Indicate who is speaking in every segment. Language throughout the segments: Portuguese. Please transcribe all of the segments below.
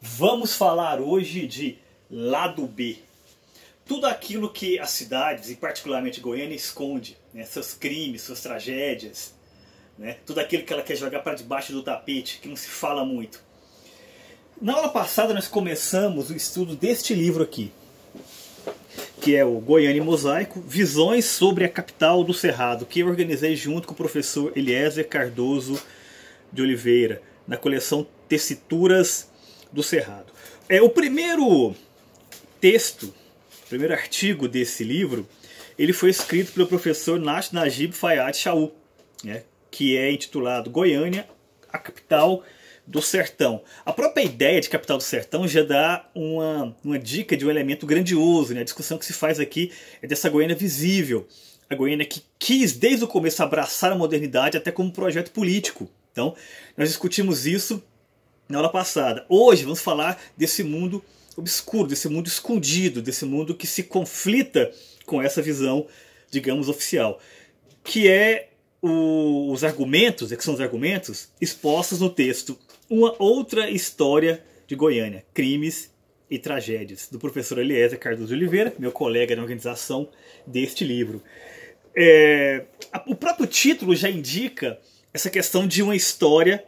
Speaker 1: Vamos falar hoje de lado B. Tudo aquilo que as cidades, e particularmente Goiânia, esconde, né? seus crimes, suas tragédias, né? tudo aquilo que ela quer jogar para debaixo do tapete, que não se fala muito. Na aula passada nós começamos o estudo deste livro aqui, que é o Goiânia Mosaico, Visões sobre a Capital do Cerrado, que eu organizei junto com o professor Eliezer Cardoso de Oliveira, na coleção Tessituras do Cerrado. É o primeiro texto, o primeiro artigo desse livro, ele foi escrito pelo professor Najib Fayad Shaul, né, que é intitulado Goiânia, a capital do sertão. A própria ideia de capital do sertão já dá uma, uma dica de um elemento grandioso. Né? A discussão que se faz aqui é dessa Goiânia visível, a Goiânia que quis desde o começo abraçar a modernidade até como projeto político. Então, nós discutimos isso na aula passada. Hoje vamos falar desse mundo obscuro, desse mundo escondido, desse mundo que se conflita com essa visão, digamos, oficial, que é o, os argumentos, é que são os argumentos expostos no texto Uma Outra História de Goiânia, Crimes e Tragédias, do professor Eliezer Cardoso de Oliveira, meu colega na organização deste livro. É, o próprio título já indica essa questão de uma história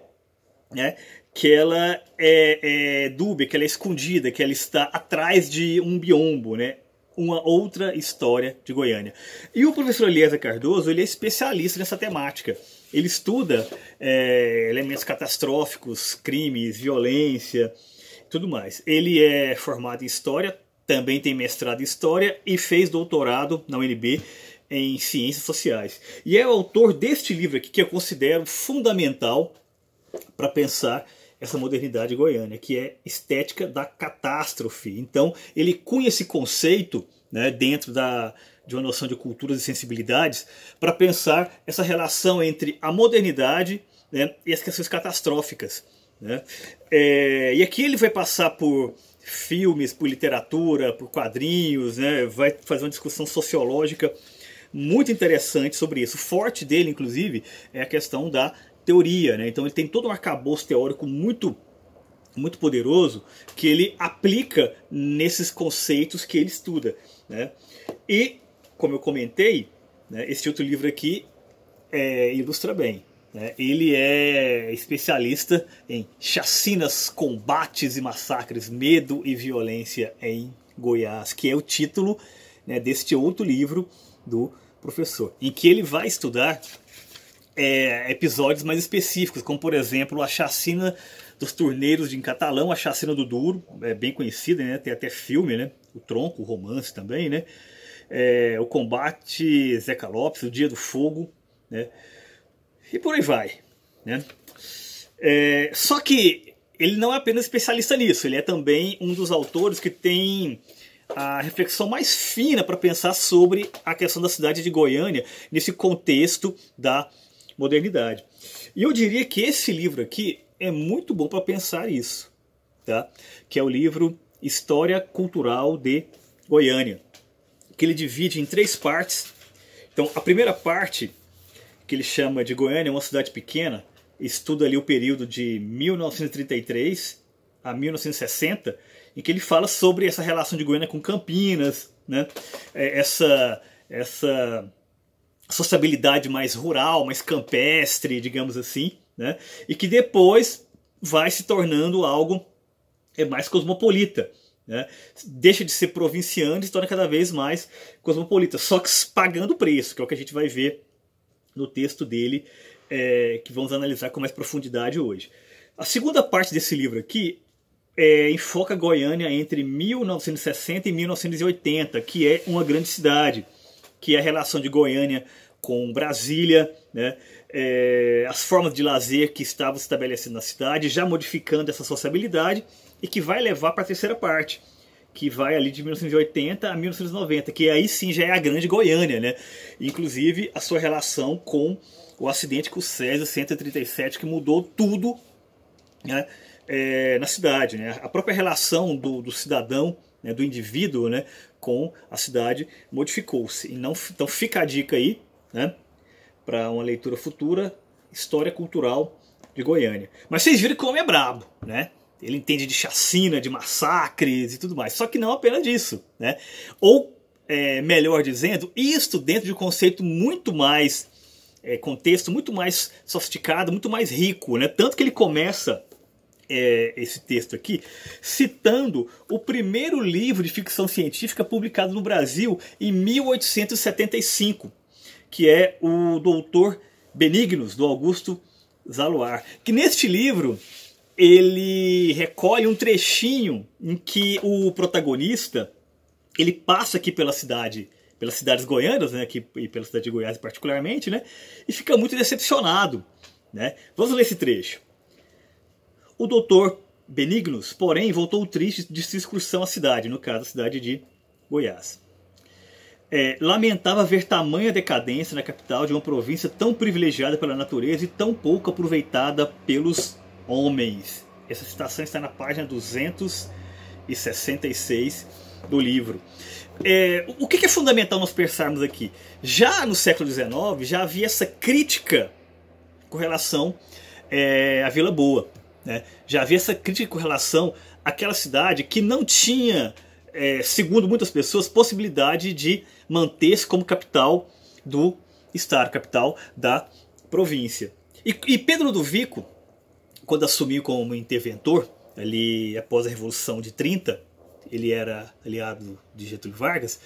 Speaker 1: né, que ela é, é dúbia, que ela é escondida, que ela está atrás de um biombo, né? Uma outra história de Goiânia. E o professor Eliezer Cardoso, ele é especialista nessa temática. Ele estuda é, elementos catastróficos, crimes, violência, tudo mais. Ele é formado em História, também tem mestrado em História e fez doutorado na UNB em Ciências Sociais. E é o autor deste livro aqui que eu considero fundamental para pensar essa modernidade goiana que é estética da catástrofe. Então, ele cunha esse conceito né, dentro da, de uma noção de culturas e sensibilidades para pensar essa relação entre a modernidade né, e as questões catastróficas. Né? É, e aqui ele vai passar por filmes, por literatura, por quadrinhos, né? vai fazer uma discussão sociológica muito interessante sobre isso. O forte dele, inclusive, é a questão da teoria, né? Então ele tem todo um arcabouço teórico muito muito poderoso que ele aplica nesses conceitos que ele estuda, né? E como eu comentei, né, esse outro livro aqui é, ilustra bem. Né? Ele é especialista em chacinas, combates e massacres, medo e violência em Goiás, que é o título né, deste outro livro do professor, em que ele vai estudar é, episódios mais específicos, como por exemplo a chacina dos turneiros de Catalão, a chacina do Duro, é bem conhecida, né? Tem até filme, né? O Tronco, o romance também, né? É, o combate Zeca Lopes, o Dia do Fogo, né? E por aí vai, né? É, só que ele não é apenas especialista nisso, ele é também um dos autores que tem a reflexão mais fina para pensar sobre a questão da cidade de Goiânia nesse contexto da modernidade. E eu diria que esse livro aqui é muito bom para pensar isso, tá? que é o livro História Cultural de Goiânia, que ele divide em três partes. Então, a primeira parte, que ele chama de Goiânia, uma cidade pequena, estuda ali o período de 1933 a 1960, em que ele fala sobre essa relação de Goiânia com Campinas, né? É, essa, essa sociabilidade mais rural, mais campestre, digamos assim, né? e que depois vai se tornando algo é, mais cosmopolita. Né? Deixa de ser provinciano e se torna cada vez mais cosmopolita, só que pagando preço, que é o que a gente vai ver no texto dele, é, que vamos analisar com mais profundidade hoje. A segunda parte desse livro aqui é, enfoca Goiânia entre 1960 e 1980, que é uma grande cidade que é a relação de Goiânia com Brasília, né? É, as formas de lazer que estavam estabelecendo na cidade, já modificando essa sociabilidade e que vai levar para a terceira parte, que vai ali de 1980 a 1990, que aí sim já é a grande Goiânia, né? Inclusive a sua relação com o acidente com o Césio 137 que mudou tudo, né? É, na cidade, né? A própria relação do, do cidadão, né? do indivíduo, né? com a cidade modificou-se. Então fica a dica aí, né? Para uma leitura futura, história cultural de Goiânia. Mas vocês viram que o homem é brabo, né? Ele entende de chacina, de massacres e tudo mais. Só que não apenas disso, né? Ou, é, melhor dizendo, isto dentro de um conceito muito mais... É, contexto muito mais sofisticado, muito mais rico, né? Tanto que ele começa é, esse texto aqui, citando o primeiro livro de ficção científica publicado no Brasil em 1875, que é o Doutor Benignos, do Augusto Zaluar. Que neste livro ele recolhe um trechinho em que o protagonista ele passa aqui pela cidade pelas cidades goianas, né, aqui, e pela cidade de Goiás particularmente, né, e fica muito decepcionado. Né? Vamos ler esse trecho. O doutor Benignus, porém, voltou triste de sua excursão à cidade, no caso, a cidade de Goiás. É, lamentava ver tamanha decadência na capital de uma província tão privilegiada pela natureza e tão pouco aproveitada pelos homens. Essa citação está na página 266 do livro. É, o que é fundamental nós pensarmos aqui? Já no século XIX já havia essa crítica com relação é, à Vila Boa. Né? Já havia essa crítica com relação àquela cidade que não tinha, é, segundo muitas pessoas, possibilidade de manter-se como capital do Estado, capital da província. E, e Pedro do Vico, quando assumiu como interventor, ali após a Revolução de 30, ele era aliado de Getúlio Vargas,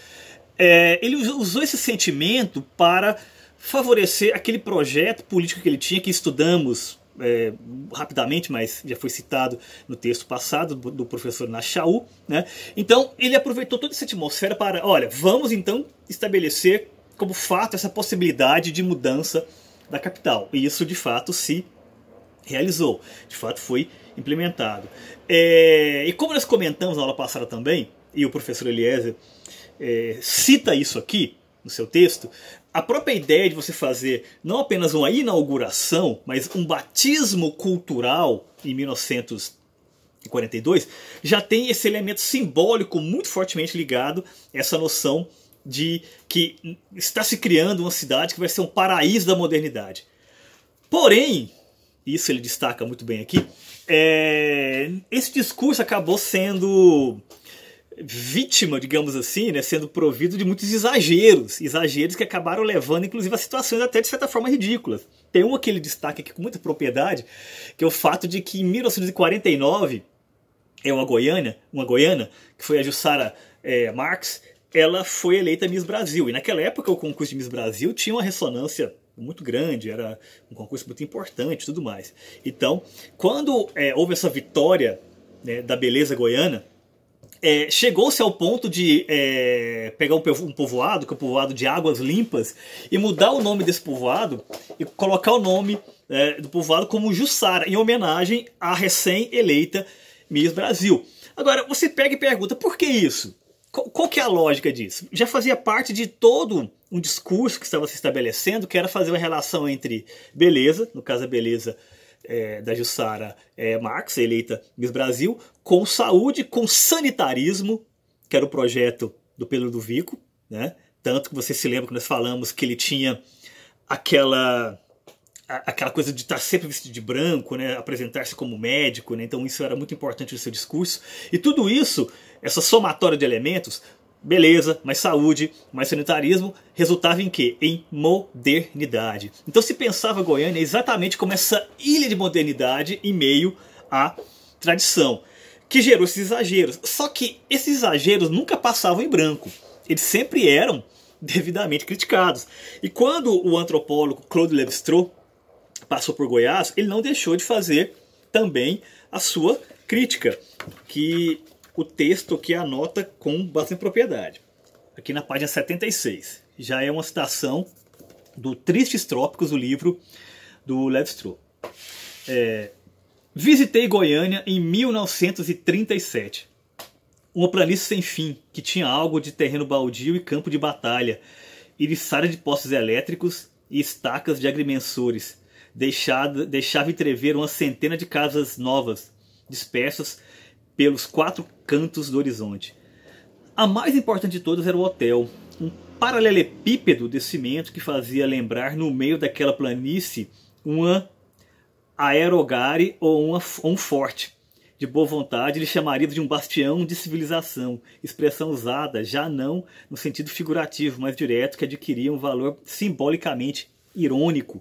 Speaker 1: é, ele usou esse sentimento para favorecer aquele projeto político que ele tinha, que estudamos é, rapidamente, mas já foi citado no texto passado do, do professor Nachaú. Né? Então, ele aproveitou toda essa atmosfera para, olha, vamos então estabelecer como fato essa possibilidade de mudança da capital. E isso, de fato, se realizou, de fato, foi implementado. É, e como nós comentamos na aula passada também, e o professor Eliezer é, cita isso aqui, no seu texto, a própria ideia de você fazer não apenas uma inauguração, mas um batismo cultural em 1942, já tem esse elemento simbólico muito fortemente ligado a essa noção de que está se criando uma cidade que vai ser um paraíso da modernidade. Porém, isso ele destaca muito bem aqui, é, esse discurso acabou sendo vítima, digamos assim, né, sendo provido de muitos exageros, exageros que acabaram levando, inclusive, a situações até de certa forma ridículas. Tem um aquele destaque aqui com muita propriedade, que é o fato de que em 1949, é uma goiana, uma goiana que foi a Jussara é, Marx, ela foi eleita Miss Brasil. E naquela época o concurso de Miss Brasil tinha uma ressonância muito grande, era um concurso muito importante e tudo mais. Então, quando é, houve essa vitória né, da beleza goiana, é, chegou-se ao ponto de é, pegar um, povoado, que é o um povoado de Águas Limpas, e mudar o nome desse povoado e colocar o nome é, do povoado como Jussara, em homenagem à recém-eleita Miss Brasil. Agora, você pega e pergunta, por que isso? Qual, qual que é a lógica disso? Já fazia parte de todo um discurso que estava se estabelecendo, que era fazer uma relação entre beleza, no caso a beleza é, da Jussara é, Marx, eleita Miss Brasil, com saúde, com sanitarismo, que era o projeto do Pedro do Vico, né? Tanto que você se lembra que nós falamos que ele tinha aquela aquela coisa de estar tá sempre vestido de branco, né, apresentar-se como médico, né, então isso era muito importante no seu discurso. E tudo isso, essa somatória de elementos, beleza, mais saúde, mais sanitarismo, resultava em quê? Em modernidade. Então se pensava Goiânia exatamente como essa ilha de modernidade em meio à tradição, que gerou esses exageros. Só que esses exageros nunca passavam em branco. Eles sempre eram devidamente criticados. E quando o antropólogo Claude Lévi-Strauss passou por Goiás, ele não deixou de fazer também a sua crítica, que o texto que anota com bastante propriedade. Aqui na página 76, já é uma citação do Tristes Trópicos, o livro do Levi-Strauss. É, Visitei Goiânia em 1937. Uma planície sem fim, que tinha algo de terreno baldio e campo de batalha, eriçada de postes elétricos e estacas de agrimensores. Deixada, deixava entrever uma centena de casas novas, dispersas pelos quatro cantos do horizonte. A mais importante de todas era o hotel, um paralelepípedo de cimento que fazia lembrar no meio daquela planície uma aerogare ou uma, um forte. De boa vontade, ele chamaria de um bastião de civilização, expressão usada já não no sentido figurativo, mas direto, que adquiria um valor simbolicamente irônico,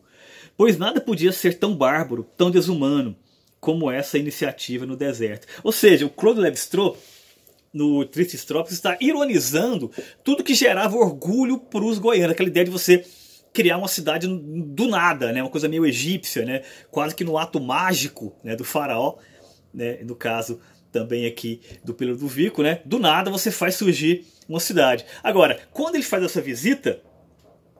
Speaker 1: pois nada podia ser tão bárbaro, tão desumano como essa iniciativa no deserto. Ou seja, o Claude levi no Tristes Tropos está ironizando tudo que gerava orgulho para os goianos, aquela ideia de você criar uma cidade do nada, né? uma coisa meio egípcia, né? quase que no ato mágico né? do faraó, né? no caso também aqui do pelo do Vico, né? do nada você faz surgir uma cidade. Agora, quando ele faz essa visita,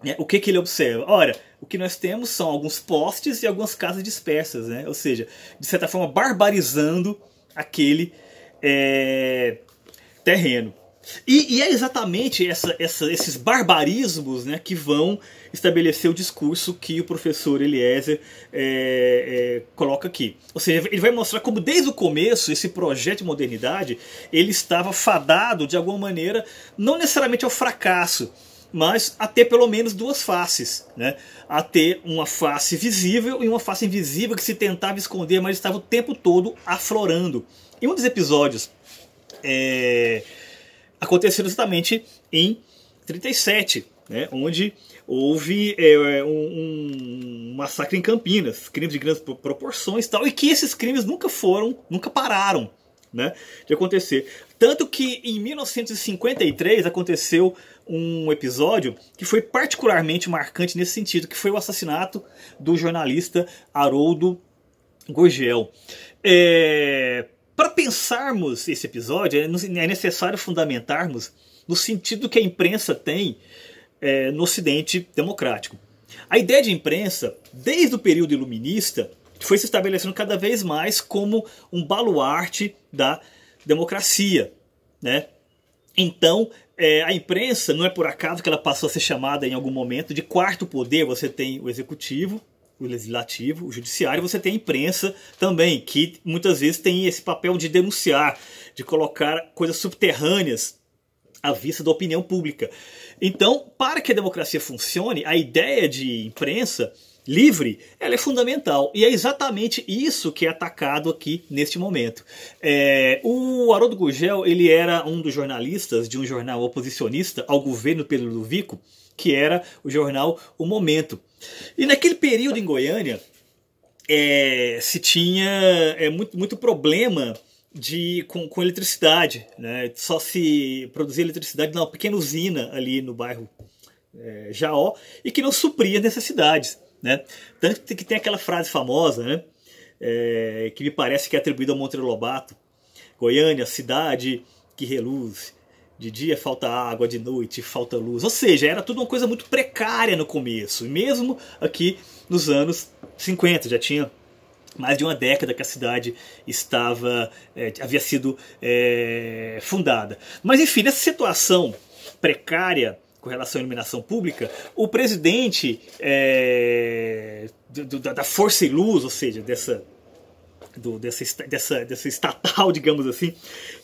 Speaker 1: né? o que, que ele observa? Olha, o que nós temos são alguns postes e algumas casas dispersas, né? Ou seja, de certa forma barbarizando aquele é, terreno. E, e, é exatamente essa, essa, esses barbarismos né, que vão estabelecer o discurso que o professor Eliezer é, é, coloca aqui. Ou seja, ele vai mostrar como desde o começo esse projeto de modernidade ele estava fadado de alguma maneira, não necessariamente ao fracasso, mas a ter pelo menos duas faces, né? a ter uma face visível e uma face invisível que se tentava esconder, mas estava o tempo todo aflorando. Em um dos episódios é, aconteceu exatamente em 37, né? onde houve é, um, um, massacre em Campinas, crimes de grandes proporções e tal, e que esses crimes nunca foram, nunca pararam né, de acontecer. Tanto que em 1953 aconteceu um episódio que foi particularmente marcante nesse sentido, que foi o assassinato do jornalista Haroldo Gurgel. É, Para pensarmos esse episódio, é, é necessário fundamentarmos no sentido que a imprensa tem é, no Ocidente democrático. A ideia de imprensa, desde o período iluminista, foi se estabelecendo cada vez mais como um baluarte da democracia, né? Então, é, a imprensa, não é por acaso que ela passou a ser chamada em algum momento de quarto poder. Você tem o executivo, o legislativo, o judiciário, você tem a imprensa também, que muitas vezes tem esse papel de denunciar, de colocar coisas subterrâneas à vista da opinião pública. Então, para que a democracia funcione, a ideia de imprensa livre, ela é fundamental. E é exatamente isso que é atacado aqui neste momento. É, o Haroldo Gugel ele era um dos jornalistas de um jornal oposicionista ao governo Pedro Luvico, que era o jornal O Momento. E naquele período em Goiânia, é, se tinha é, muito, muito problema de com, com eletricidade. Né? Só se produzia eletricidade numa pequena usina ali no bairro é, Jaó e que não supria necessidades. Né? Tanto que tem aquela frase famosa, né? É, que me parece que é atribuída ao Monteiro Lobato. Goiânia, cidade que reluz. De dia falta água, de noite falta luz. Ou seja, era tudo uma coisa muito precária no começo. E mesmo aqui nos anos 50, já tinha mais de uma década que a cidade estava é, havia sido é, fundada. Mas enfim, nessa situação precária com relação à iluminação pública, o presidente é, do, da, da Força Luz, ou seja, dessa, do, dessa, dessa, dessa estatal, digamos assim,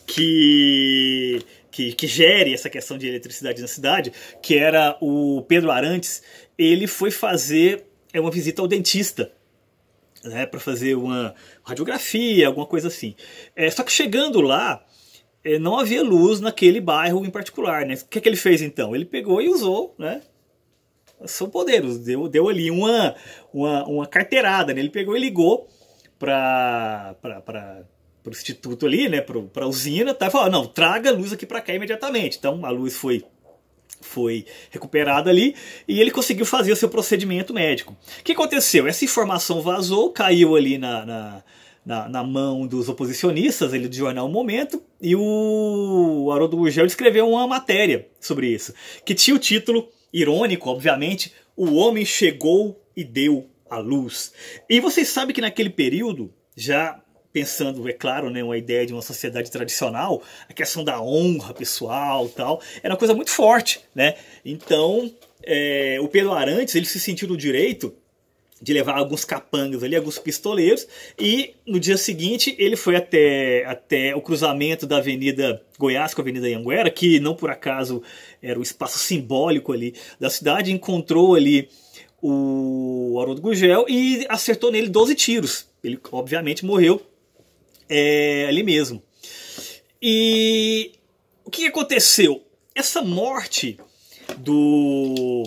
Speaker 1: que, que, que gere essa questão de eletricidade na cidade, que era o Pedro Arantes, ele foi fazer é, uma visita ao dentista. Né, para fazer uma radiografia, alguma coisa assim. É, só que chegando lá, é, não havia luz naquele bairro em particular, né? O que, é que ele fez então? Ele pegou e usou, né? São poderes, deu, deu ali uma, uma, uma carteirada, né? Ele pegou e ligou para o instituto ali, né? Para a usina, tá? Falou, não, traga a luz aqui para cá imediatamente. Então a luz foi foi recuperada ali e ele conseguiu fazer o seu procedimento médico. O que aconteceu? Essa informação vazou, caiu ali na, na na, na mão dos oposicionistas ele do jornal O Momento, e o Haroldo Gurgel escreveu uma matéria sobre isso, que tinha o título, irônico, obviamente, O Homem Chegou e Deu à Luz. E vocês sabem que naquele período, já pensando, é claro, né, uma ideia de uma sociedade tradicional, a questão da honra pessoal tal, era uma coisa muito forte, né? Então, é, o Pedro Arantes, ele se sentiu no direito de levar alguns capangas ali, alguns pistoleiros, e no dia seguinte ele foi até, até o cruzamento da Avenida Goiás com a Avenida Anguera, que não por acaso era o espaço simbólico ali da cidade, encontrou ali o Haroldo Gugel e acertou nele 12 tiros. Ele obviamente morreu é, ali mesmo. E o que aconteceu? Essa morte do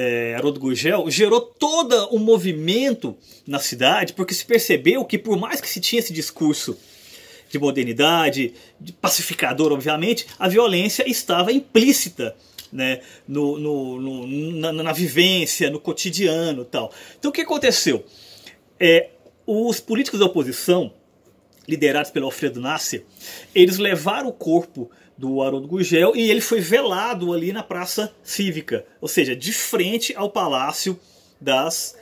Speaker 1: é, Haroldo Gurgel, gerou todo um movimento na cidade, porque se percebeu que por mais que se tinha esse discurso de modernidade, de pacificador, obviamente, a violência estava implícita né, no, no, no na, na, vivência, no cotidiano tal. Então o que aconteceu? É, os políticos da oposição, liderados pelo Alfredo Nasser, eles levaram o corpo do Haroldo Gugel e ele foi velado ali na Praça Cívica, ou seja, de frente ao Palácio das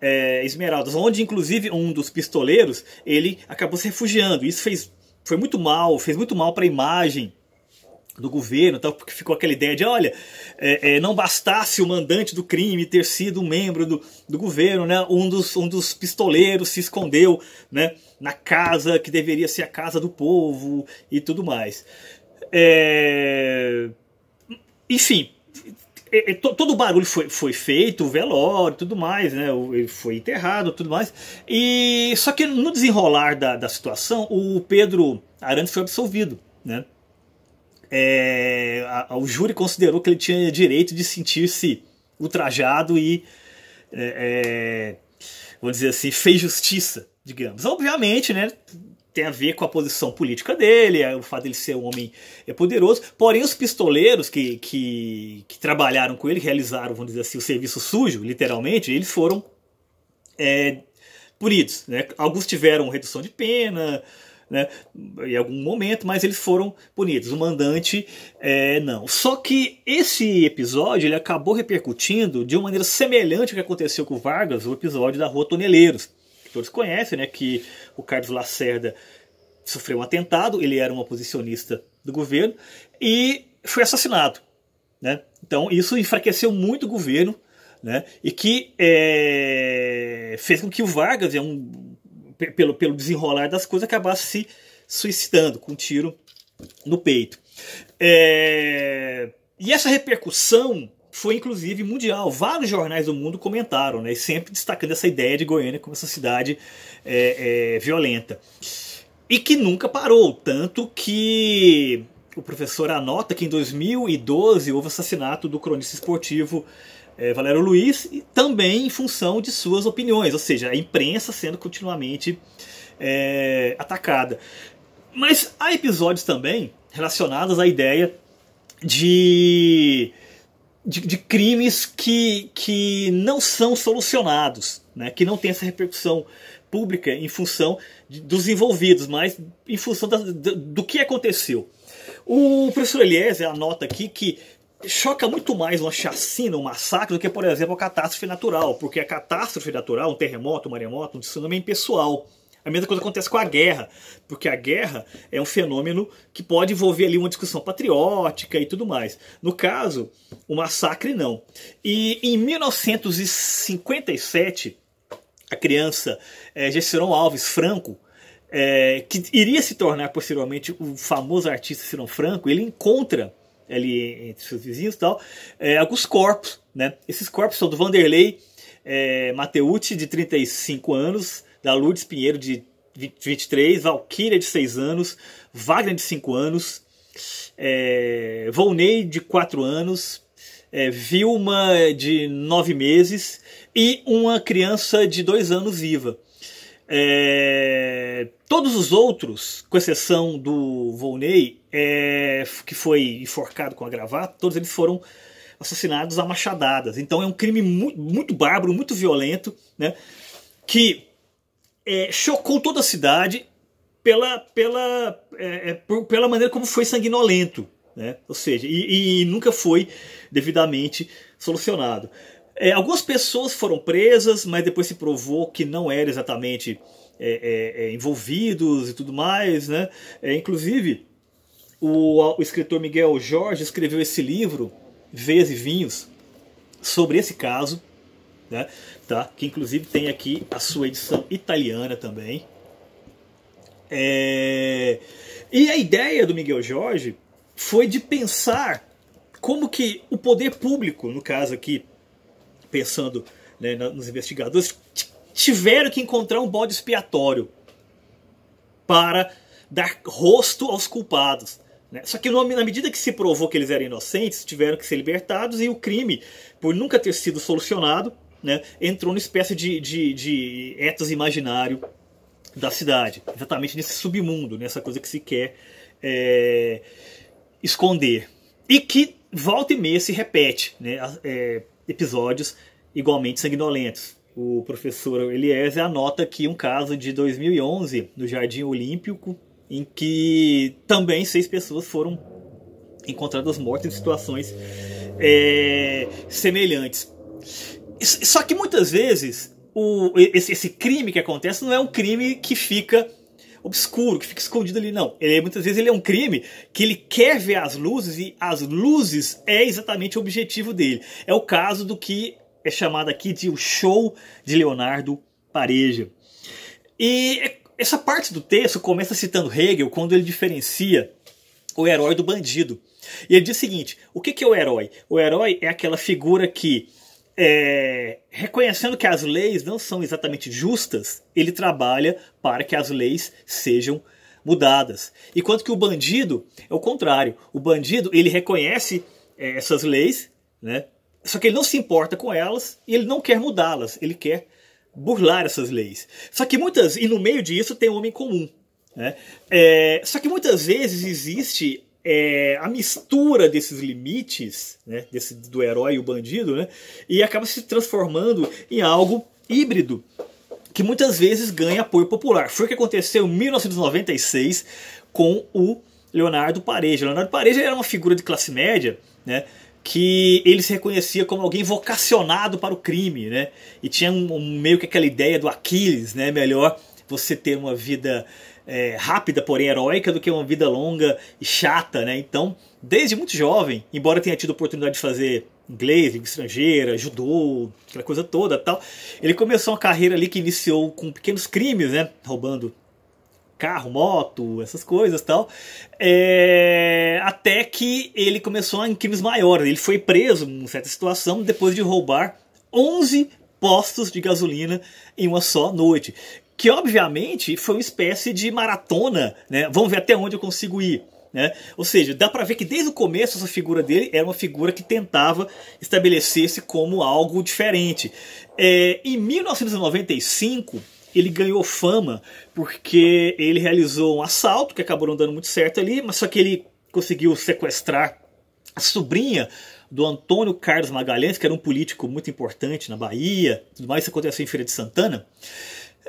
Speaker 1: é, Esmeraldas, onde inclusive um dos pistoleiros ele acabou se refugiando. Isso fez foi muito mal, fez muito mal para a imagem do governo, tal, porque ficou aquela ideia de, olha, é, é, não bastasse o mandante do crime ter sido um membro do, do governo, né? um, dos, um dos pistoleiros se escondeu né? na casa que deveria ser a casa do povo e tudo mais. É... Enfim, é, é, todo o barulho foi, foi feito, o velório tudo mais, né? Ele foi enterrado tudo mais. E só que no desenrolar da, da situação, o Pedro Arantes foi absolvido, né? É, a, a, o júri considerou que ele tinha direito de sentir-se ultrajado e, é, é, vamos dizer assim, fez justiça, digamos. Obviamente, né? tem a ver com a posição política dele, é o fato dele ser um homem é, poderoso. Porém, os pistoleiros que, que, que trabalharam com ele, realizaram, vamos dizer assim, o serviço sujo, literalmente, eles foram é, punidos. Né? Alguns tiveram redução de pena né, em algum momento, mas eles foram punidos. O mandante é, não. Só que esse episódio ele acabou repercutindo de uma maneira semelhante ao que aconteceu com o Vargas, o episódio da Rua Toneleiros todos conhecem, né, que o Carlos Lacerda sofreu um atentado, ele era um oposicionista do governo, e foi assassinado. Né? Então isso enfraqueceu muito o governo, né? e que é, fez com que o Vargas, é um, pelo, pelo desenrolar das coisas, acabasse se suicidando com um tiro no peito. É, e essa repercussão foi inclusive mundial. Vários jornais do mundo comentaram, né? sempre destacando essa ideia de Goiânia como essa cidade é, é, violenta. E que nunca parou, tanto que o professor anota que em 2012 houve o assassinato do cronista esportivo é, Valério Luiz, e também em função de suas opiniões, ou seja, a imprensa sendo continuamente é, atacada. Mas há episódios também relacionados à ideia de de, de, crimes que, que não são solucionados, né? que não tem essa repercussão pública em função de, dos envolvidos, mas em função da, do, do que aconteceu. O professor Eliezer anota aqui que choca muito mais uma chacina, um massacre, do que, por exemplo, a catástrofe natural, porque a catástrofe natural, um terremoto, um maremoto, um tsunami é impessoal. A mesma coisa acontece com a guerra, porque a guerra é um fenômeno que pode envolver ali uma discussão patriótica e tudo mais. No caso, o massacre não. E em 1957, a criança é, Alves Franco, é, que iria se tornar posteriormente o famoso artista Cirão Franco, ele encontra ali entre seus vizinhos e tal, é, alguns corpos, né? Esses corpos são do Vanderlei é, Mateucci, de 35 anos, da Lourdes Pinheiro, de 23, Valkyria, de 6 anos, Wagner, de 5 anos, é, Volney, de 4 anos, é, Vilma, de 9 meses, e uma criança de 2 anos viva. É, todos os outros, com exceção do Volney, é, que foi enforcado com a gravata, todos eles foram assassinados a machadadas. Então é um crime muito, muito bárbaro, muito violento, né? que é, chocou toda a cidade pela, pela, é, é, por, pela maneira como foi sanguinolento. Né? Ou seja, e, e nunca foi devidamente solucionado. É, algumas pessoas foram presas, mas depois se provou que não eram exatamente é, é, envolvidos e tudo mais. Né? inclusive, o, o escritor Miguel Jorge escreveu esse livro, Vez e Vinhos, sobre esse caso né? Tá? Que inclusive tem aqui a sua edição italiana também. É... E a ideia do Miguel Jorge foi de pensar como que o poder público, no caso aqui, pensando né, nos investigadores, tiveram que encontrar um bode expiatório para dar rosto aos culpados. Né? Só que na medida que se provou que eles eram inocentes, tiveram que ser libertados e o crime, por nunca ter sido solucionado, né, entrou numa espécie de, de, de etos imaginário da cidade, exatamente nesse submundo, nessa né, coisa que se quer é, esconder. E que volta e meia se repete, né, é, episódios igualmente sanguinolentos. O professor Eliezer anota aqui um caso de 2011 no Jardim Olímpico, em que também seis pessoas foram encontradas mortas em situações é, semelhantes. Só que muitas vezes o, esse, esse, crime que acontece não é um crime que fica obscuro, que fica escondido ali, não. Ele, muitas vezes ele é um crime que ele quer ver as luzes e as luzes é exatamente o objetivo dele. É o caso do que é chamado aqui de o show de Leonardo Pareja. E é, essa parte do texto começa citando Hegel quando ele diferencia o herói do bandido. E ele diz o seguinte: o que é o herói? O herói é aquela figura que é, reconhecendo que as leis não são exatamente justas, ele trabalha para que as leis sejam mudadas. Enquanto que o bandido é o contrário. O bandido ele reconhece é, essas leis, né? Só que ele não se importa com elas e ele não quer mudá-las. Ele quer burlar essas leis. Só que muitas e no meio disso tem o um homem comum. Né? É, só que muitas vezes existe é, a mistura desses limites, né, desse, do herói e o bandido, né, e acaba se transformando em algo híbrido que muitas vezes ganha apoio popular. Foi o que aconteceu em 1996 com o Leonardo Pareja. Leonardo Pareja era uma figura de classe média, né, que ele se reconhecia como alguém vocacionado para o crime, né, e tinha um, um meio que aquela ideia do Aquiles, né, melhor você ter uma vida é, rápida, porém heróica, do que uma vida longa e chata, né? Então, desde muito jovem, embora tenha tido oportunidade de fazer inglês, língua estrangeira, judô, aquela coisa toda tal, ele começou uma carreira ali que iniciou com pequenos crimes, né? Roubando carro, moto, essas coisas tal, é... até que ele começou em crimes maiores. Ele foi preso em certa situação depois de roubar 11 postos de gasolina em uma só noite que obviamente foi uma espécie de maratona, né? Vamos ver até onde eu consigo ir. Né? Ou seja, dá para ver que desde o começo essa figura dele era uma figura que tentava estabelecer-se como algo diferente. É, em 1995, ele ganhou fama porque ele realizou um assalto que acabou não dando muito certo ali, mas só que ele conseguiu sequestrar a sobrinha do Antônio Carlos Magalhães, que era um político muito importante na Bahia, tudo mais isso aconteceu em Feira de Santana.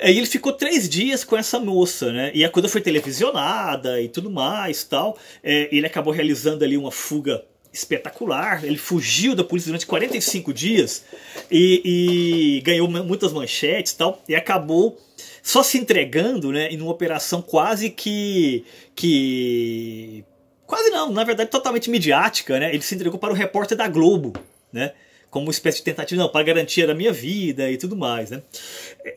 Speaker 1: Aí ele ficou três dias com essa moça, né? E a coisa foi televisionada e tudo mais tal. É, ele acabou realizando ali uma fuga espetacular. Ele fugiu da polícia durante 45 dias e, e ganhou muitas manchetes tal. E acabou só se entregando, né? Em uma operação quase que. que quase não, na verdade totalmente midiática, né? Ele se entregou para o repórter da Globo, né? como uma espécie de tentativa não, para garantia da minha vida e tudo mais. Né?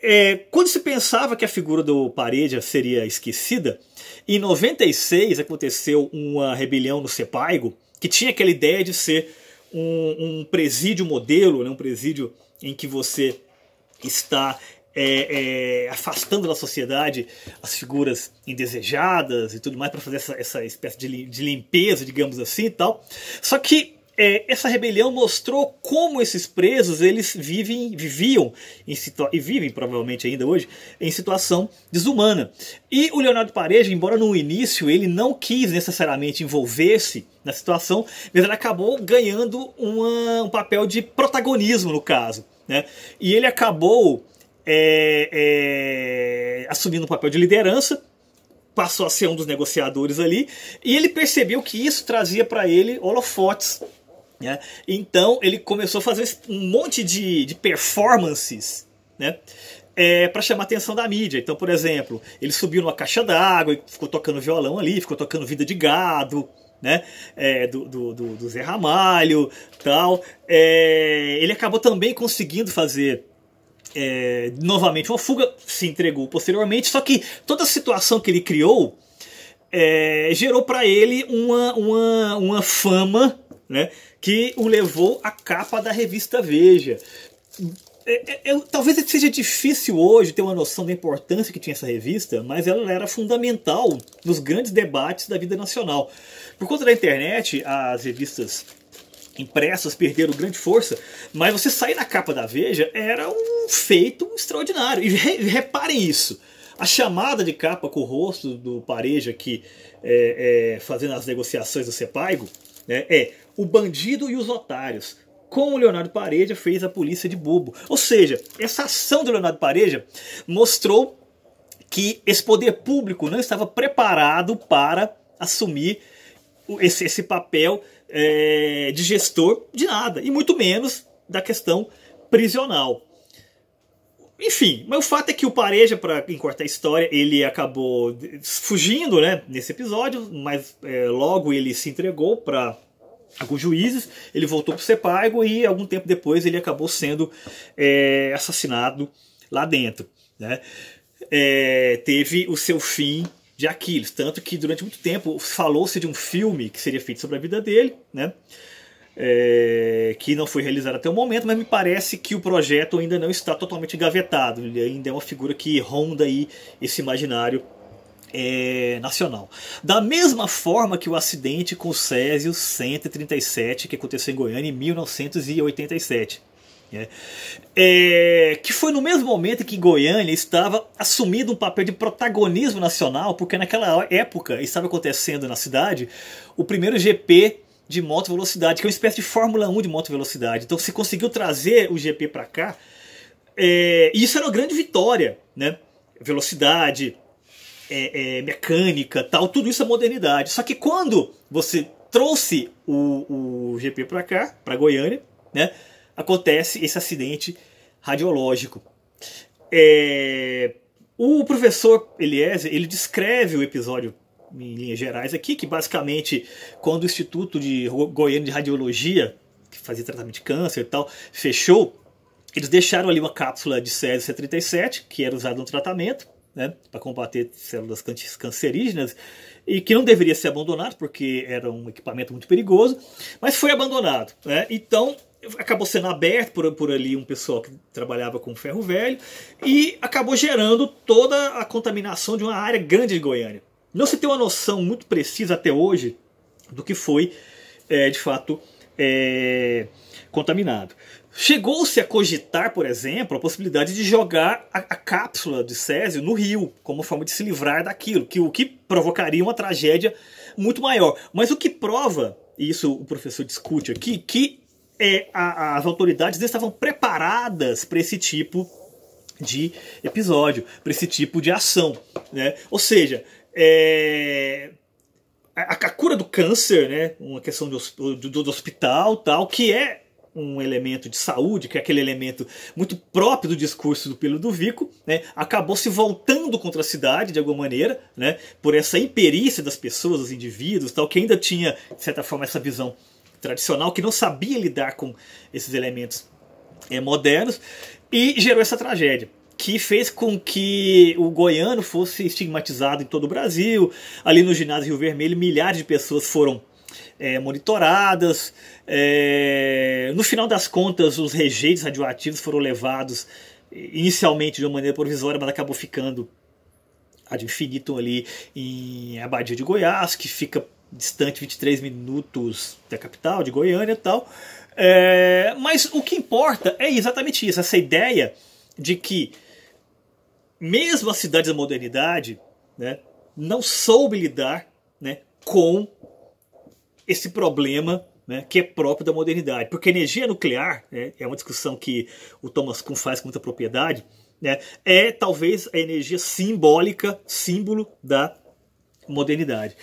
Speaker 1: É, quando se pensava que a figura do Pareja seria esquecida, em 96 aconteceu uma rebelião no Sepaigo, que tinha aquela ideia de ser um, um presídio modelo, né? um presídio em que você está é, é, afastando da sociedade as figuras indesejadas e tudo mais para fazer essa, essa espécie de, de limpeza, digamos assim e tal. Só que é, essa rebelião mostrou como esses presos eles vivem, viviam e vivem provavelmente ainda hoje em situação desumana. E o Leonardo Pareja, embora no início ele não quis necessariamente envolver-se na situação, mas ele acabou ganhando uma, um papel de protagonismo no caso, né? E ele acabou é, é, assumindo um papel de liderança passou a ser um dos negociadores ali, e ele percebeu que isso trazia para ele holofotes né? Então ele começou a fazer um monte de, de performances né? É, para chamar a atenção da mídia. Então, por exemplo, ele subiu numa caixa d'água e ficou tocando violão ali, ficou tocando Vida de Gado, né? É, do, do, do, do, Zé Ramalho tal. É, ele acabou também conseguindo fazer é, novamente uma fuga, se entregou posteriormente, só que toda a situação que ele criou é, gerou para ele uma, uma, uma fama, né? que o levou à capa da revista Veja. É, é, talvez seja difícil hoje ter uma noção da importância que tinha essa revista, mas ela era fundamental nos grandes debates da vida nacional. Por conta da internet, as revistas impressas perderam grande força, mas você sair na capa da Veja era um feito extraordinário. E re, reparem isso. A chamada de capa com o rosto do Pareja que é, é, fazendo as negociações do Sepaigo né, é o Bandido e os Otários. Com o Leonardo Pareja fez a polícia de bobo. Ou seja, essa ação do Leonardo Pareja mostrou que esse poder público não estava preparado para assumir esse, esse papel é, de gestor de nada, e muito menos da questão prisional. Enfim, mas o fato é que o Pareja, para encortar a história, ele acabou fugindo né, nesse episódio, mas é, logo ele se entregou para alguns juízes, ele voltou para o Sepaigo e algum tempo depois ele acabou sendo é, assassinado lá dentro. Né? É, teve o seu fim de Aquiles, tanto que durante muito tempo falou-se de um filme que seria feito sobre a vida dele, né? É, que não foi realizado até o momento, mas me parece que o projeto ainda não está totalmente engavetado, ele ainda é uma figura que ronda aí esse imaginário é, nacional. Da mesma forma que o acidente com o Césio 137 que aconteceu em Goiânia em 1987. Né? É, que foi no mesmo momento que Goiânia estava assumindo um papel de protagonismo nacional, porque naquela época estava acontecendo na cidade o primeiro GP de moto velocidade, que é uma espécie de Fórmula 1 de moto velocidade. Então se conseguiu trazer o GP para cá, é, e isso era uma grande vitória, né? Velocidade, é, é, mecânica, tal, tudo isso é modernidade. Só que quando você trouxe o, o GP para cá, para Goiânia, né, acontece esse acidente radiológico. É, o professor Eliezer ele descreve o episódio em linhas gerais aqui, que basicamente quando o Instituto de Goiânia de Radiologia, que fazia tratamento de câncer e tal, fechou, eles deixaram ali uma cápsula de césio 37 que era usada no tratamento, né, para combater células cancerígenas e que não deveria ser abandonado porque era um equipamento muito perigoso, mas foi abandonado. Né? Então acabou sendo aberto por, por ali um pessoal que trabalhava com ferro velho e acabou gerando toda a contaminação de uma área grande de Goiânia. Não se tem uma noção muito precisa até hoje do que foi é, de fato é, contaminado. Chegou-se a cogitar, por exemplo, a possibilidade de jogar a, a, cápsula de Césio no rio, como forma de se livrar daquilo, que o que provocaria uma tragédia muito maior. Mas o que prova, e isso o professor discute aqui, que é, a, as autoridades estavam preparadas para esse tipo de episódio, para esse tipo de ação. Né? Ou seja, é, a, a, cura do câncer, né? uma questão do, do, do hospital, tal, que é um elemento de saúde, que é aquele elemento muito próprio do discurso do Pelo do Vico, né, acabou se voltando contra a cidade de alguma maneira, né, por essa imperícia das pessoas, dos indivíduos, tal, que ainda tinha, de certa forma, essa visão tradicional, que não sabia lidar com esses elementos é, modernos, e gerou essa tragédia que fez com que o goiano fosse estigmatizado em todo o Brasil. Ali no ginásio Rio Vermelho, milhares de pessoas foram é, monitoradas. É, no final das contas, os rejeitos radioativos foram levados inicialmente de uma maneira provisória, mas acabou ficando ad infinitum ali em Abadia de Goiás, que fica distante 23 minutos da capital, de Goiânia e tal. É, mas o que importa é exatamente isso, essa ideia de que mesmo as cidades da modernidade né, não soube lidar né, com esse problema né, que é próprio da modernidade. Porque energia nuclear, né, é uma discussão que o Thomas Kuhn faz com muita propriedade, né, é talvez a energia simbólica, símbolo da modernidade.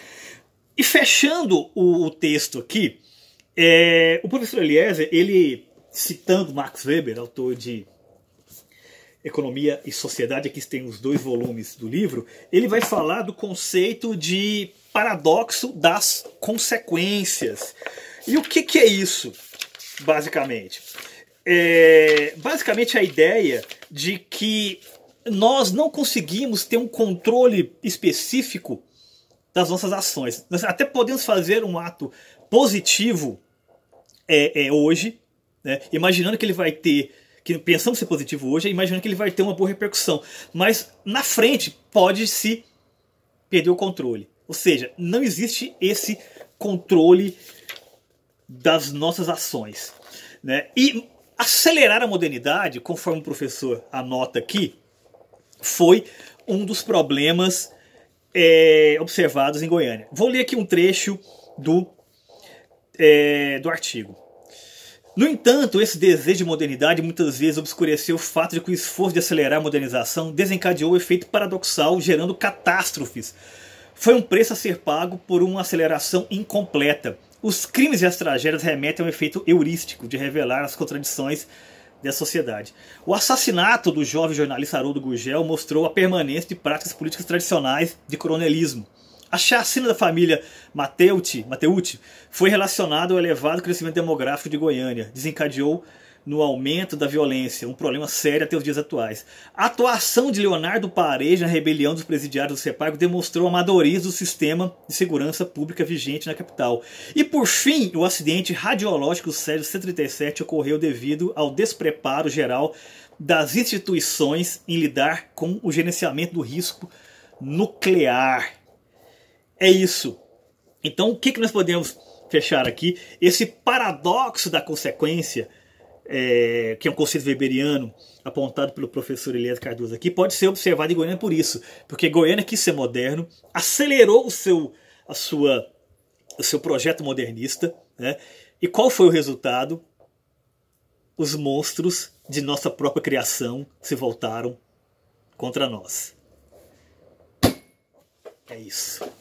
Speaker 1: E fechando o, o texto aqui, é, o professor Eliezer, ele citando Max Weber, autor de Economia e Sociedade, aqui tem os dois volumes do livro, ele vai falar do conceito de paradoxo das consequências. E o que, que é isso, basicamente? É, basicamente a ideia de que nós não conseguimos ter um controle específico das nossas ações. Nós até podemos fazer um ato positivo é, é hoje, né? imaginando que ele vai ter, que pensamos ser positivo hoje, é imaginando que ele vai ter uma boa repercussão. Mas na frente pode se perder o controle. Ou seja, não existe esse controle das nossas ações. Né? E acelerar a modernidade, conforme o professor anota aqui, foi um dos problemas é, observados em Goiânia. Vou ler aqui um trecho do, é, do artigo. No entanto, esse desejo de modernidade muitas vezes obscureceu o fato de que o esforço de acelerar a modernização desencadeou o efeito paradoxal, gerando catástrofes foi um preço a ser pago por uma aceleração incompleta. Os crimes e as tragédias remetem ao efeito heurístico de revelar as contradições da sociedade. O assassinato do jovem jornalista Haroldo Gugel mostrou a permanência de práticas políticas tradicionais de coronelismo. A chacina da família Mateuti, Mateuti foi relacionada ao elevado crescimento demográfico de Goiânia, desencadeou no aumento da violência, um problema sério até os dias atuais. A atuação de Leonardo Pareja na rebelião dos presidiários do Separgo demonstrou a amadorismo do sistema de segurança pública vigente na capital. E por fim, o acidente radiológico sério 137 ocorreu devido ao despreparo geral das instituições em lidar com o gerenciamento do risco nuclear. É isso. Então, o que, que nós podemos fechar aqui? Esse paradoxo da consequência é, que é um conceito weberiano apontado pelo professor Elias Cardoso aqui, pode ser observado em Goiânia por isso, porque Goiânia quis ser moderno, acelerou o seu, a sua, o seu projeto modernista, né? e qual foi o resultado? Os monstros de nossa própria criação se voltaram contra nós. É isso.